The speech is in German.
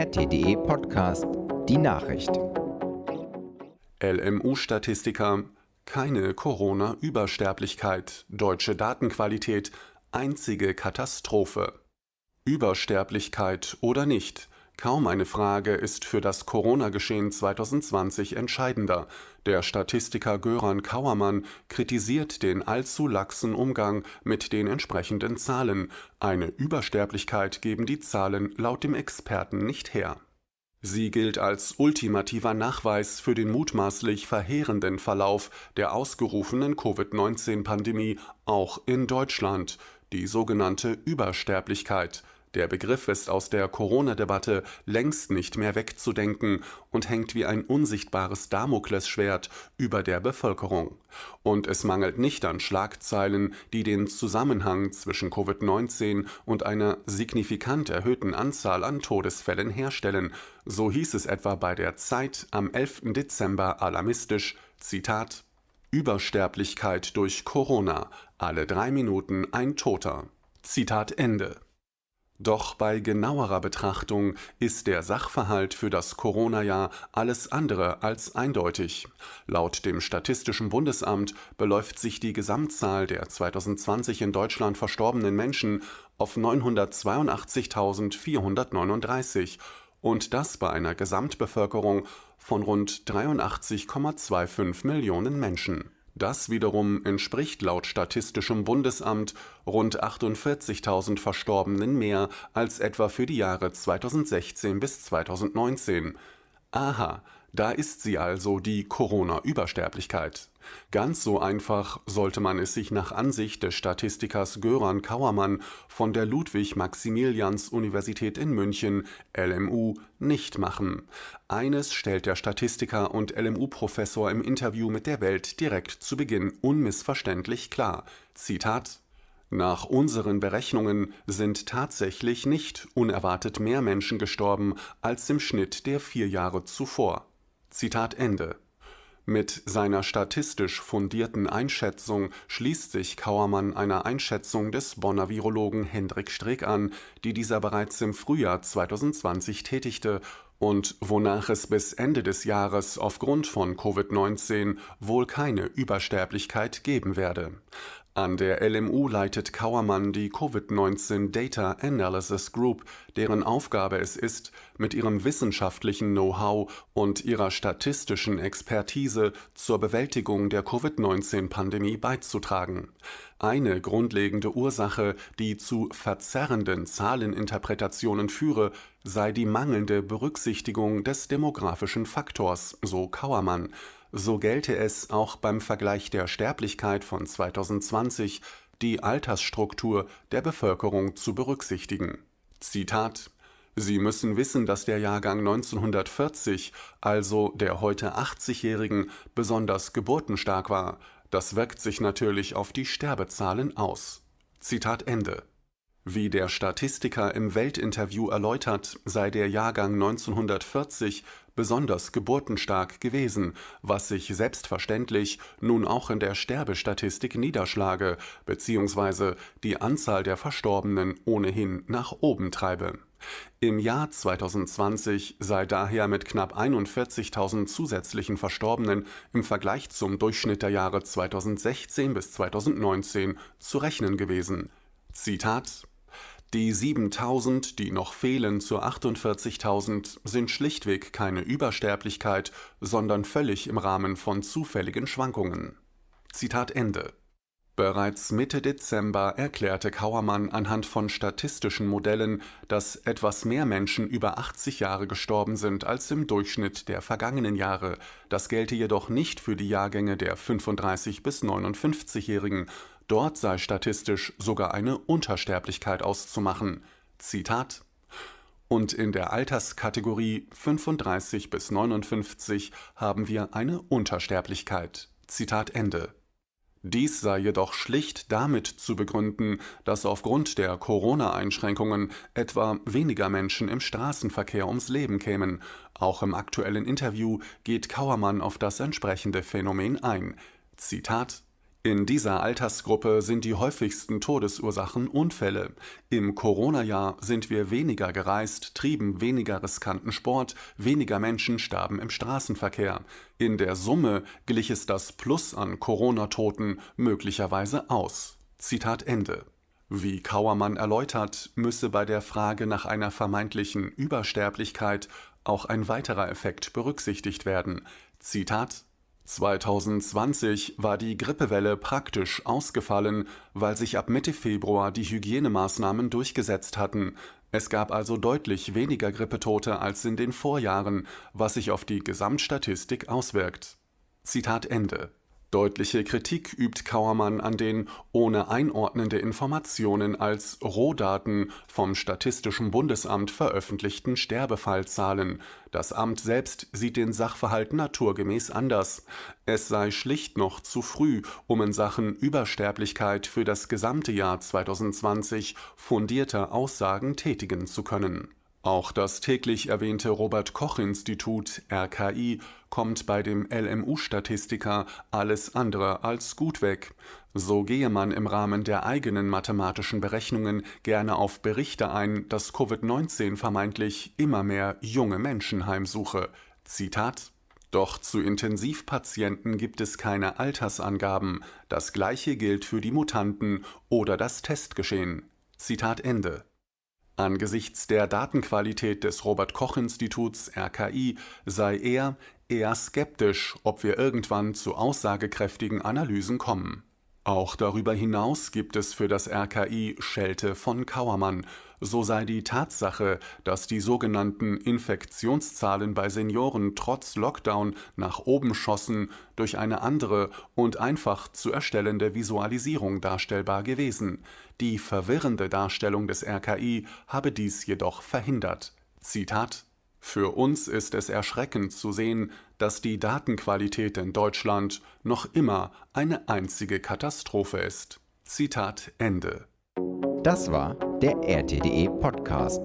RTDE Podcast Die Nachricht. LMU-Statistiker, keine Corona-Übersterblichkeit, deutsche Datenqualität, einzige Katastrophe. Übersterblichkeit oder nicht, Kaum eine Frage ist für das Corona-Geschehen 2020 entscheidender. Der Statistiker Göran Kauermann kritisiert den allzu laxen Umgang mit den entsprechenden Zahlen. Eine Übersterblichkeit geben die Zahlen laut dem Experten nicht her. Sie gilt als ultimativer Nachweis für den mutmaßlich verheerenden Verlauf der ausgerufenen Covid-19-Pandemie auch in Deutschland, die sogenannte Übersterblichkeit – der Begriff ist aus der Corona-Debatte längst nicht mehr wegzudenken und hängt wie ein unsichtbares Damoklesschwert über der Bevölkerung. Und es mangelt nicht an Schlagzeilen, die den Zusammenhang zwischen Covid-19 und einer signifikant erhöhten Anzahl an Todesfällen herstellen. So hieß es etwa bei der Zeit am 11. Dezember alarmistisch, Zitat, Übersterblichkeit durch Corona, alle drei Minuten ein Toter. Zitat Ende. Doch bei genauerer Betrachtung ist der Sachverhalt für das Corona-Jahr alles andere als eindeutig. Laut dem Statistischen Bundesamt beläuft sich die Gesamtzahl der 2020 in Deutschland verstorbenen Menschen auf 982.439 und das bei einer Gesamtbevölkerung von rund 83,25 Millionen Menschen. Das wiederum entspricht laut Statistischem Bundesamt rund 48.000 Verstorbenen mehr als etwa für die Jahre 2016 bis 2019. Aha, da ist sie also die Corona-Übersterblichkeit. Ganz so einfach sollte man es sich nach Ansicht des Statistikers Göran Kauermann von der Ludwig-Maximilians-Universität in München, LMU, nicht machen. Eines stellt der Statistiker und LMU-Professor im Interview mit der Welt direkt zu Beginn unmissverständlich klar. Zitat nach unseren Berechnungen sind tatsächlich nicht unerwartet mehr Menschen gestorben als im Schnitt der vier Jahre zuvor. Zitat Ende. Mit seiner statistisch fundierten Einschätzung schließt sich Kauermann einer Einschätzung des Bonner Virologen Hendrik Streeck an, die dieser bereits im Frühjahr 2020 tätigte und wonach es bis Ende des Jahres aufgrund von Covid-19 wohl keine Übersterblichkeit geben werde. An der LMU leitet Kauermann die Covid-19 Data Analysis Group, deren Aufgabe es ist, mit ihrem wissenschaftlichen Know-how und ihrer statistischen Expertise zur Bewältigung der Covid-19-Pandemie beizutragen. Eine grundlegende Ursache, die zu verzerrenden Zahleninterpretationen führe, sei die mangelnde Berücksichtigung des demografischen Faktors, so Kauermann. So gelte es auch beim Vergleich der Sterblichkeit von 2020 die Altersstruktur der Bevölkerung zu berücksichtigen. Zitat Sie müssen wissen, dass der Jahrgang 1940, also der heute 80-Jährigen, besonders geburtenstark war. Das wirkt sich natürlich auf die Sterbezahlen aus. Zitat Ende. Wie der Statistiker im Weltinterview erläutert, sei der Jahrgang 1940 besonders geburtenstark gewesen, was sich selbstverständlich nun auch in der Sterbestatistik niederschlage bzw. die Anzahl der Verstorbenen ohnehin nach oben treibe. Im Jahr 2020 sei daher mit knapp 41.000 zusätzlichen Verstorbenen im Vergleich zum Durchschnitt der Jahre 2016 bis 2019 zu rechnen gewesen. Zitat die 7000, die noch fehlen zur 48.000, sind schlichtweg keine Übersterblichkeit, sondern völlig im Rahmen von zufälligen Schwankungen. Zitat Ende. Bereits Mitte Dezember erklärte Kauermann anhand von statistischen Modellen, dass etwas mehr Menschen über 80 Jahre gestorben sind als im Durchschnitt der vergangenen Jahre. Das gelte jedoch nicht für die Jahrgänge der 35- bis 59-Jährigen, Dort sei statistisch sogar eine Untersterblichkeit auszumachen. Zitat. Und in der Alterskategorie 35 bis 59 haben wir eine Untersterblichkeit. Zitat Ende. Dies sei jedoch schlicht damit zu begründen, dass aufgrund der Corona-Einschränkungen etwa weniger Menschen im Straßenverkehr ums Leben kämen. Auch im aktuellen Interview geht Kauermann auf das entsprechende Phänomen ein. Zitat in dieser Altersgruppe sind die häufigsten Todesursachen Unfälle. Im Corona-Jahr sind wir weniger gereist, trieben weniger riskanten Sport, weniger Menschen starben im Straßenverkehr. In der Summe glich es das Plus an Corona-Toten möglicherweise aus. Zitat Ende. Wie Kauermann erläutert, müsse bei der Frage nach einer vermeintlichen Übersterblichkeit auch ein weiterer Effekt berücksichtigt werden. Zitat 2020 war die Grippewelle praktisch ausgefallen, weil sich ab Mitte Februar die Hygienemaßnahmen durchgesetzt hatten. Es gab also deutlich weniger Grippetote als in den Vorjahren, was sich auf die Gesamtstatistik auswirkt. Zitat Ende. Deutliche Kritik übt Kauermann an den ohne einordnende Informationen als Rohdaten vom Statistischen Bundesamt veröffentlichten Sterbefallzahlen. Das Amt selbst sieht den Sachverhalt naturgemäß anders. Es sei schlicht noch zu früh, um in Sachen Übersterblichkeit für das gesamte Jahr 2020 fundierte Aussagen tätigen zu können auch das täglich erwähnte Robert Koch Institut RKI kommt bei dem LMU-Statistiker alles andere als gut weg. So gehe man im Rahmen der eigenen mathematischen Berechnungen gerne auf Berichte ein, dass Covid-19 vermeintlich immer mehr junge Menschen heimsuche. Zitat doch zu Intensivpatienten gibt es keine Altersangaben. Das gleiche gilt für die Mutanten oder das Testgeschehen. Zitat Ende. Angesichts der Datenqualität des Robert Koch Instituts RKI sei er eher skeptisch, ob wir irgendwann zu aussagekräftigen Analysen kommen auch darüber hinaus gibt es für das RKI Schelte von Kauermann. So sei die Tatsache, dass die sogenannten Infektionszahlen bei Senioren trotz Lockdown nach oben schossen, durch eine andere und einfach zu erstellende Visualisierung darstellbar gewesen. Die verwirrende Darstellung des RKI habe dies jedoch verhindert. Zitat für uns ist es erschreckend zu sehen, dass die Datenqualität in Deutschland noch immer eine einzige Katastrophe ist. Zitat Ende. Das war der RTDE Podcast.